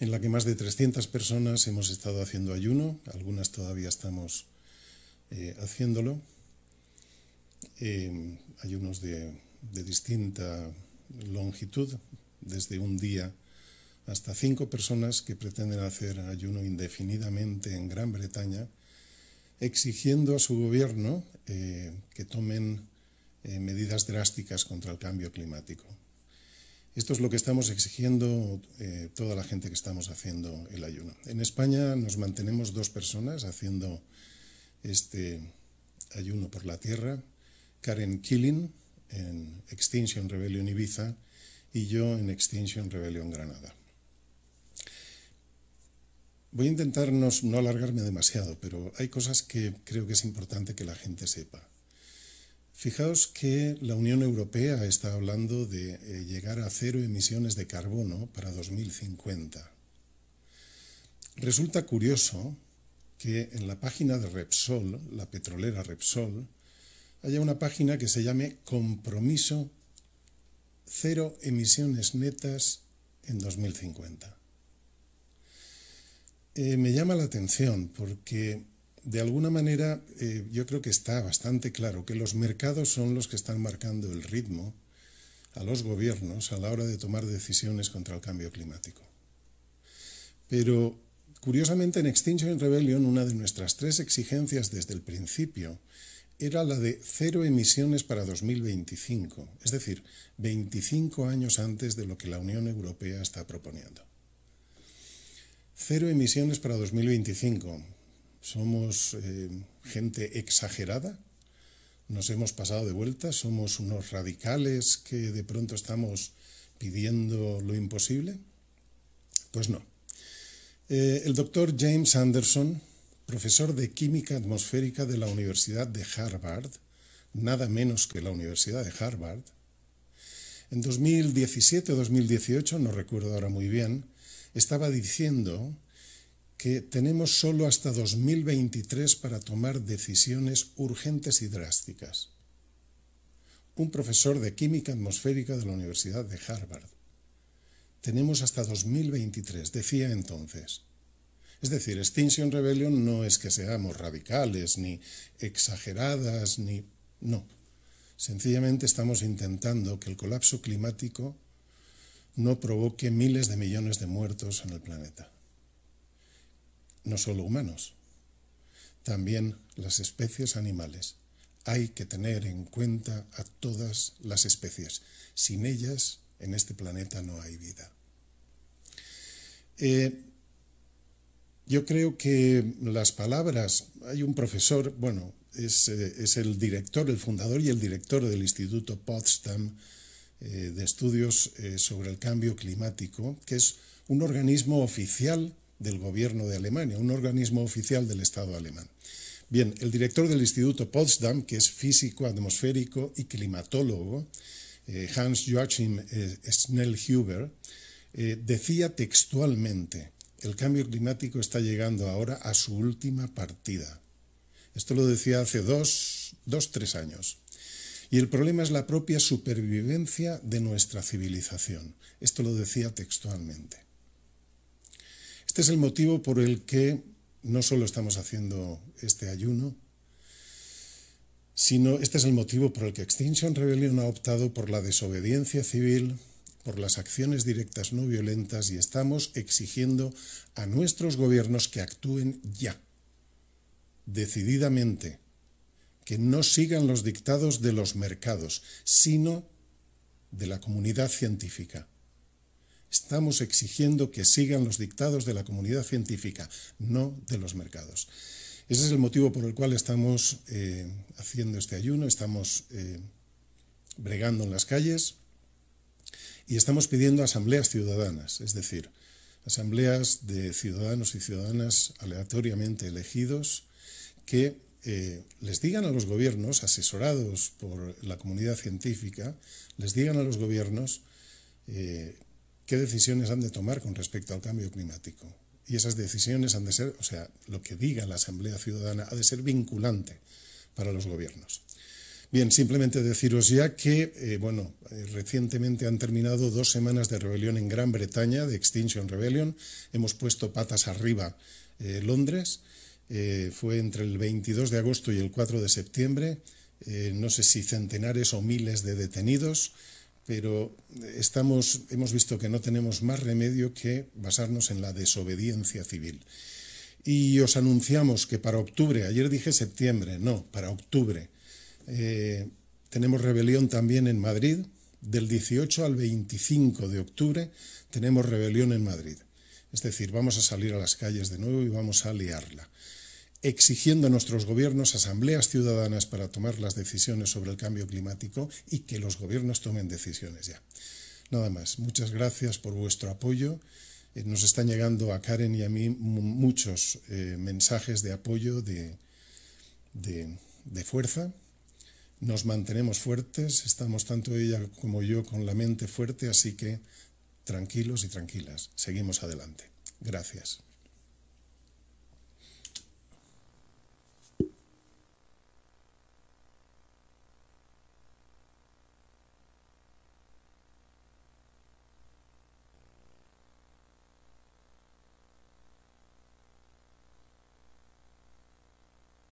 en la que más de 300 personas hemos estado haciendo ayuno, algunas todavía estamos eh, haciéndolo, em, ayunos de, distinta longitud, desde un día hasta cinco personas que pretenden hacer ayuno indefinidamente en Gran Bretaña, exigiendo a su gobierno eh, que tomen eh, medidas drásticas contra el cambio climático. Esto es lo que estamos exigiendo eh, toda la gente que estamos haciendo el ayuno. En España nos mantenemos dos personas haciendo este ayuno por la tierra. Karen Killing en Extinction Rebellion Ibiza y yo en Extinction Rebellion Granada. Voy a intentar no alargarme demasiado, pero hay cosas que creo que es importante que la gente sepa. Fijaos que la Unión Europea está hablando de eh, llegar a cero emisiones de carbono para 2050. Resulta curioso que en la página de Repsol, la petrolera Repsol, haya una página que se llame Compromiso Cero Emisiones Netas en 2050. Eh, me llama la atención porque de alguna manera eh, yo creo que está bastante claro que los mercados son los que están marcando el ritmo a los gobiernos a la hora de tomar decisiones contra el cambio climático. Pero curiosamente en Extinction Rebellion una de nuestras tres exigencias desde el principio era la de cero emisiones para 2025, es decir, 25 años antes de lo que la Unión Europea está proponiendo. Cero emisiones para 2025 somos eh, gente exagerada, nos hemos pasado de vuelta, somos unos radicales que de pronto estamos pidiendo lo imposible. Pues no. Eh, el doctor James Anderson, profesor de química atmosférica de la Universidad de Harvard, nada menos que la Universidad de Harvard, en 2017 o 2018, no recuerdo ahora muy bien, estaba diciendo que tenemos solo hasta 2023 para tomar decisiones urgentes y drásticas. Un profesor de química atmosférica de la Universidad de Harvard. Tenemos hasta 2023, decía entonces. Es decir, Extinction Rebellion no es que seamos radicales, ni exageradas, ni... No. Sencillamente estamos intentando que el colapso climático no provoque miles de millones de muertos en el planeta no solo humanos, también las especies animales. Hay que tener en cuenta a todas las especies. Sin ellas, en este planeta no hay vida. Eh, yo creo que las palabras, hay un profesor, bueno, eh, es, el director, el fundador y el director del Instituto Potsdam eh, de Estudios sobre el Cambio Climático, que es un organismo oficial del gobierno de Alemania, un organismo oficial del Estado alemán. Bien, el director del Instituto Potsdam, que es físico, atmosférico y climatólogo, eh, Hans Joachim eh, Schnellhuber, eh, decía textualmente, el cambio climático está llegando ahora a su última partida. Esto lo decía hace dos, dos, tres años. Y el problema es la propia supervivencia de nuestra civilización. Esto lo decía textualmente. Este es el motivo por el que no solo estamos haciendo este ayuno, sino este es el motivo por el que Extinction Rebellion ha optado por la desobediencia civil, por las acciones directas no violentas y estamos exigiendo a nuestros gobiernos que actúen ya, decididamente, que no sigan los dictados de los mercados, sino de la comunidad científica. Estamos exigiendo que sigan los dictados de la comunidad científica, no de los mercados. Ese es el motivo por el cual estamos eh, haciendo este ayuno, estamos eh, bregando en las calles y estamos pidiendo asambleas ciudadanas, es decir, asambleas de ciudadanos y ciudadanas aleatoriamente elegidos que eh, les digan a los gobiernos, asesorados por la comunidad científica, les digan a los gobiernos qué decisiones han de tomar con respecto al cambio climático. Y esas decisiones han de ser, o sea, lo que diga la Asamblea Ciudadana ha de ser vinculante para los gobiernos. Bien, simplemente deciros ya que, eh, bueno, eh, recientemente han terminado dos semanas de rebelión en Gran Bretaña, de Extinction Rebellion. Hemos puesto patas arriba eh, Londres. fue entre el 22 de agosto y el 4 de septiembre. no sé si centenares o miles de detenidos pero estamos, hemos visto que no tenemos más remedio que basarnos en la desobediencia civil. Y os anunciamos que para octubre, ayer dije septiembre, no, para octubre, eh, tenemos rebelión también en Madrid, del 18 al 25 de octubre tenemos rebelión en Madrid. Es decir, vamos a salir a las calles de nuevo y vamos a liarla exigiendo a nuestros gobiernos asambleas ciudadanas para tomar las decisiones sobre el cambio climático y que los gobiernos tomen decisiones ya. Nada más, muchas gracias por vuestro apoyo. Eh, nos están llegando a Karen y a mí muchos eh, mensajes de apoyo, de fuerza. Nos mantenemos fuertes, estamos tanto ella como yo con la mente fuerte, así que tranquilos y tranquilas, seguimos adelante. Gracias.